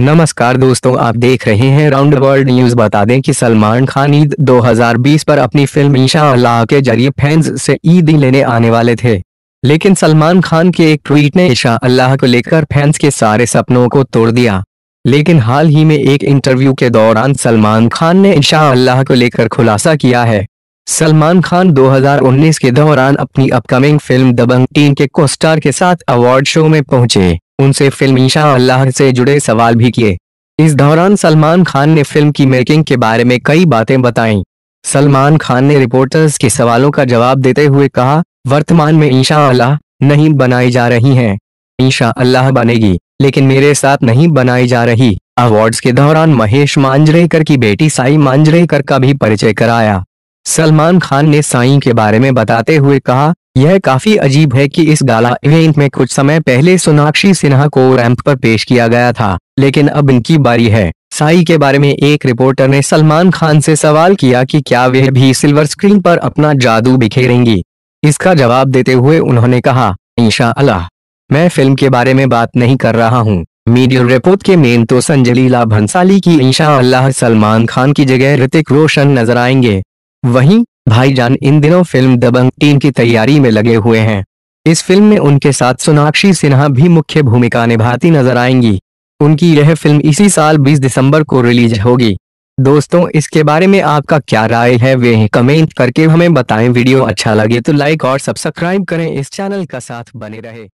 नमस्कार दोस्तों आप देख रहे हैं राउंड वर्ल्ड न्यूज बता दें कि सलमान खान ईद 2020 पर अपनी फिल्म ईशा अल्लाह के जरिए फैंस से ईद लेने आने वाले थे लेकिन सलमान खान के एक ट्वीट ने ईशा अल्लाह को लेकर फैंस के सारे सपनों को तोड़ दिया लेकिन हाल ही में एक इंटरव्यू के दौरान सलमान खान ने ईशा अल्लाह को लेकर खुलासा किया है सलमान खान 2019 के दौरान अपनी अपकमिंग फिल्म दबंग टीम के कोस्टार के साथ अवार्ड शो में पहुंचे उनसे फिल्म ईशा अल्लाह से जुड़े सवाल भी किए इस दौरान सलमान खान ने फिल्म की मेकिंग के बारे में कई बातें बताई सलमान खान ने रिपोर्टर्स के सवालों का जवाब देते हुए कहा वर्तमान में ईशा अल्लाह नहीं बनाई जा रही है ईशा अल्लाह बनेगी लेकिन मेरे साथ नहीं बनाई जा रही अवार्ड्स के दौरान महेश मांजरेकर की बेटी साई मांजरेकर का भी परिचय कराया सलमान खान ने साई के बारे में बताते हुए कहा यह काफी अजीब है कि इस गाला इवेंट में कुछ समय पहले सोनाक्षी सिन्हा को रैंप पर पेश किया गया था लेकिन अब इनकी बारी है साई के बारे में एक रिपोर्टर ने सलमान खान से सवाल किया कि क्या वे भी सिल्वर स्क्रीन पर अपना जादू बिखेरेंगी इसका जवाब देते हुए उन्होंने कहा ईशा अल्लाह मैं फिल्म के बारे में बात नहीं कर रहा हूँ मीडिया रिपोर्ट के मेन तो संजलीला भंसाली की ईशा अल्लाह सलमान खान की जगह ऋतिक रोशन नजर आएंगे वहीं भाईजान इन दिनों फिल्म दबंग टीम की तैयारी में लगे हुए हैं इस फिल्म में उनके साथ सोनाक्षी सिन्हा भी मुख्य भूमिका निभाती नजर आएंगी उनकी यह फिल्म इसी साल 20 दिसंबर को रिलीज होगी दोस्तों इसके बारे में आपका क्या राय है वे कमेंट करके हमें बताएं वीडियो अच्छा लगे तो लाइक और सब्सक्राइब करें इस चैनल का साथ बने रहे